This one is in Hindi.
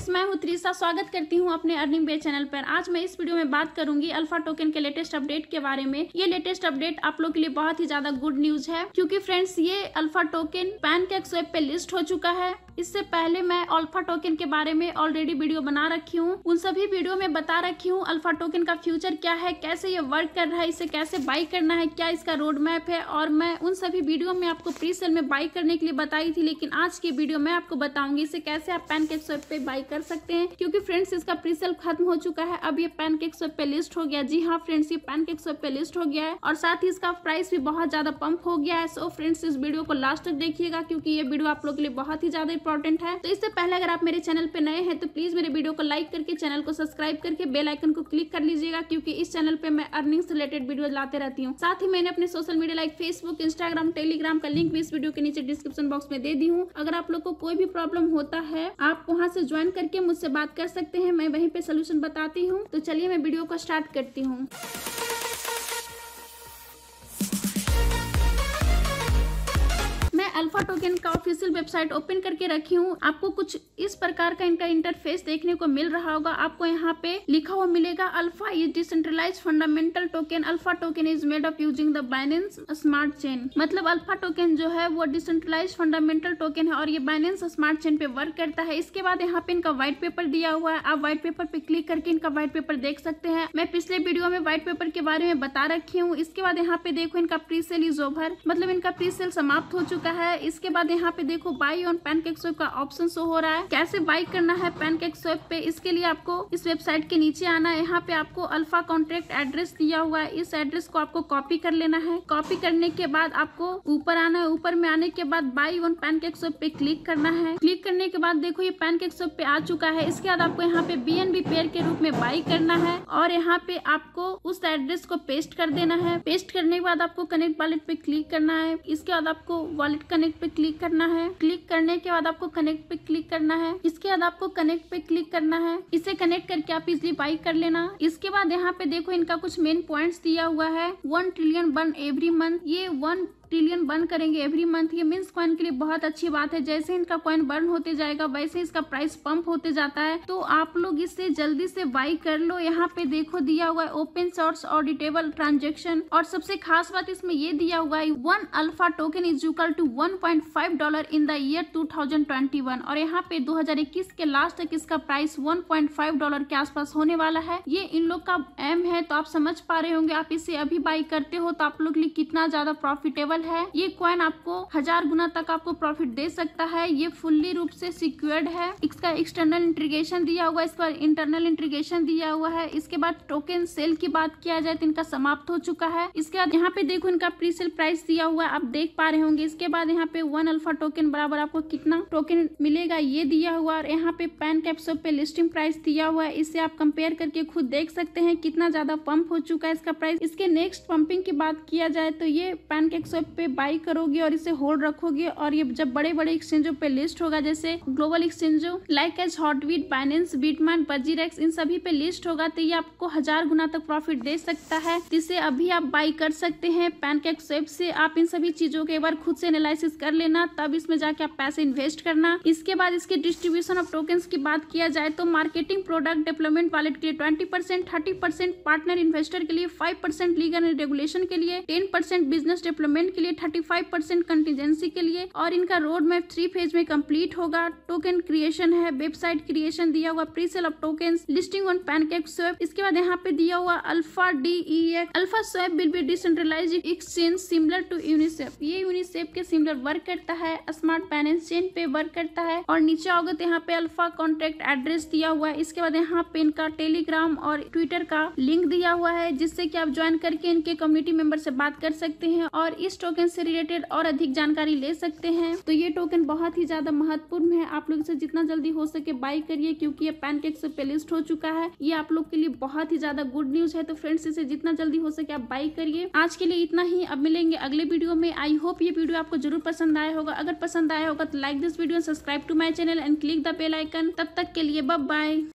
फ्रेंड्स मैं हूं त्रिशा स्वागत करती हूं अपने अर्निंग बे चैनल पर आज मैं इस वीडियो में बात करूंगी अल्फा टोकन के लेटेस्ट अपडेट के बारे में ये लेटेस्ट अपडेट आप लोग के लिए बहुत ही ज्यादा गुड न्यूज है क्योंकि फ्रेंड्स ये अल्फा टोकन पैन कैक पे लिस्ट हो चुका है इससे पहले मैं अल्फा टोकन के बारे में ऑलरेडी वीडियो बना रखी हूँ उन सभी वीडियो में बता रखी हूँ अल्फा टोकन का फ्यूचर क्या है कैसे ये वर्क कर रहा है इसे कैसे बाई करना है क्या इसका रोड मैप है और मैं उन सभी वीडियो में आपको प्री सेल में बाई करने के लिए बताई थी लेकिन आज की वीडियो में आपको बताऊंगी इसे कैसे आप पैन केक पे बाई कर सकते हैं क्यूँकी फ्रेंड्स इसका प्री सेल खत्म हो चुका है अब ये पैन केक पे लिस्ट हो गया जी हाँ फ्रेंड्स ये पैन केक पे लिस्ट हो गया है और साथ ही इसका प्राइस भी बहुत ज्यादा पंप हो गया है सो फ्रेंड्स इस वीडियो को लास्ट तक देखिएगा क्योंकि ये वीडियो आप लोग के लिए बहुत ही ज्यादा इंपॉर्टेंट है तो इससे पहले अगर आप मेरे चैनल पर नए हैं तो प्लीज मेरे वीडियो को लाइक करके चैनल को सब्सक्राइब करके बेल आइकन को क्लिक कर लीजिएगा क्योंकि इस चैनल पर मैं अर्निंग से रिलेटेड वीडियो लाते रहती हूँ साथ ही मैंने अपने social media like Facebook Instagram Telegram का लिंक भी इस वीडियो के नीचे डिस्क्रिप्शन बॉक्स में दे दी हूँ अगर आप लोग को कोई भी प्रॉब्लम होता है आप वहाँ से ज्वाइन करके मुझसे बात कर सकते हैं मैं वहीं पे सोल्यूशन बताती हूँ तो चलिए मैं वीडियो को स्टार्ट करती हूँ अल्फा टोकन का ऑफिशियल वेबसाइट ओपन करके रखी हूँ आपको कुछ इस प्रकार का इनका इंटरफेस देखने को मिल रहा होगा आपको यहाँ पे लिखा हुआ मिलेगा alpha is decentralize fundamental token alpha token is made up using the Binance smart chain मतलब अल्फा टोकन जो है वो डिसेंट्रलाइज फंडामेंटल टोकन है और ये बाइनेंस स्मार्ट चेन पे वर्क करता है इसके बाद यहाँ पे इनका व्हाइट पेपर दिया हुआ है आप व्हाइट पेपर पे क्लिक करके इनका व्हाइट पेपर देख सकते हैं मैं पिछले वीडियो में व्हाइट पेपर के बारे में बता रखी हूँ इसके बाद यहाँ पे देखो इनका प्री सेल इज ओवर मतलब इनका प्री सेल समाप्त हो चुका है इसके बाद यहाँ पे देखो बाई ऑन पैनकेक स्वेप का ऑप्शन शो हो रहा है कैसे बाई करना है पैनकेक स्वेप पे इसके लिए आपको इस वेबसाइट के नीचे आना है यहाँ पे आपको अल्फा कॉन्ट्रेक्ट एड्रेस दिया हुआ है इस एड्रेस को आपको कॉपी कर लेना है कॉपी करने के बाद आपको ऊपर आना है ऊपर में आने के बाद बाई ऑन पैनकेक स्वेप पे क्लिक करना है क्लिक करने के बाद देखो ये पैनकेक स्वेप पे आ चुका है इसके बाद आपको यहाँ पे बी एन बी पेयर के रूप में बाई करना है और यहाँ पे आपको उस एड्रेस को पेस्ट कर देना है पेस्ट करने के बाद आपको कनेक्ट वॉलेट पे क्लिक करना है इसके बाद आपको वॉलेट कनेक्ट कनेक्ट पे क्लिक करना है क्लिक करने के बाद आपको कनेक्ट पे क्लिक करना है इसके बाद आपको कनेक्ट पे क्लिक करना है इसे कनेक्ट करके आप इजली बाई कर लेना इसके बाद यहाँ पे देखो इनका कुछ मेन पॉइंट दिया हुआ है one trillion burn every month ये वन ट्रिलियन बर्न करेंगे एवरी मंथ ये मीन्स कॉइन के लिए बहुत अच्छी बात है जैसे इनका कॉइन बर्न होते जाएगा वैसे इसका प्राइस पंप होते जाता है तो आप लोग इसे जल्दी से बाई कर लो यहाँ पे देखो दिया हुआ है ओपन सोर्स ऑडिटेबल ट्रांजेक्शन और सबसे खास बात इसमें ये दिया हुआ है one alpha token is equal to one point five dollar in the year two thousand twenty one और यहाँ पे दो हजार इक्कीस के लास्ट तक इसका price one point five dollar के आसपास होने वाला है ये इन लोग का एम है तो आप समझ पा रहे होंगे आप इसे अभी बाई करते हो तो आप लोग लिए कितना ज्यादा प्रॉफिटेबल अवेलेबल है ये कॉइन आपको हजार गुना तक आपको प्रॉफिट दे सकता है ये फुल्ली रूप से सिक्योर्ड है इसका एक्सटर्नल इंट्रीगेशन दिया हुआ है इस पर इंटरनल इंट्रीगेशन दिया हुआ है इसके बाद टोकन सेल की बात किया जाए तो इनका समाप्त हो चुका है इसके बाद यहाँ पे देखो इनका प्री सेल प्राइस दिया हुआ है आप देख पा रहे होंगे इसके बाद यहाँ पे वन अल्फा टोकन बराबर आपको कितना टोकन मिलेगा ये दिया हुआ और यहाँ पे पैन कैप्सो पे लिस्टिंग प्राइस दिया हुआ है इससे आप कंपेयर करके खुद देख सकते हैं कितना ज्यादा पंप हो चुका है इसका प्राइस इसके नेक्स्ट पंपिंग की बात किया जाए तो ये पैन कैप्सो पे बाई करोगे और इसे होल्ड रखोगे और ये जब बड़े बड़े एक्सचेंजों पे लिस्ट होगा जैसे ग्लोबल एक्सचेंजों लाइक एज हॉटवीट बाइनेंस बीटमैन बजीरेक्स इन सभी पे लिस्ट होगा तो ये आपको हजार गुना तक प्रॉफिट दे सकता है जिसे अभी आप बाई कर सकते हैं पैनकेक स्वेप से आप इन सभी चीजों के बार खुद से एनालिसिस कर लेना तब इसमें जाके आप पैसे इन्वेस्ट करना इसके बाद इसके डिस्ट्रीब्यूशन ऑफ टोकन की बात किया जाए तो मार्केटिंग प्रोडक्ट डेवलपमेंट वॉलेट के लिए twenty percent thirty percent partner investor के लिए फाइव परसेंट लीगल रेगुलेशन के लिए टेन परसेंट बिजनेस डेवलपमेंट के लिए 35 परसेंट कंटीजेंसी के लिए और इनका रोड मैप थ्री फेज में कंप्लीट होगा टोकन क्रिएशन है वेबसाइट क्रिएशन दिया हुआ pre sale of token listing on pancake swap इसके बाद यहाँ पे दिया हुआ alpha DE alpha swap will be decentralize exchange similar to Uniswap ये यूनिसेफ के सिमिलर वर्क करता है स्मार्ट फाइनेंस चेन पे वर्क करता है और नीचे आओगे तो यहाँ पे अल्फा कॉन्ट्रैक्ट एड्रेस दिया हुआ है इसके बाद यहाँ पे इनका टेलीग्राम और ट्विटर का लिंक दिया हुआ है जिससे कि आप ज्वाइन करके इनके कम्युनिटी मेंबर से बात कर सकते हैं और इस टोकन से रिलेटेड और अधिक जानकारी ले सकते हैं तो ये टोकन बहुत ही ज्यादा महत्वपूर्ण है आप लोग इसे जितना जल्दी हो सके बाई करिए क्योंकि ये पैनकेक से पे लिस्ट हो चुका है ये आप लोग के लिए बहुत ही ज्यादा गुड न्यूज है तो फ्रेंड्स इसे जितना जल्दी हो सके आप बाई करिए आज के लिए इतना ही अब मिलेंगे अगले वीडियो में आई होप ये वीडियो आपको जरूर पसंद आया होगा अगर पसंद आया होगा तो like this video subscribe to my channel and click the bell icon तब तक के लिए बब बाय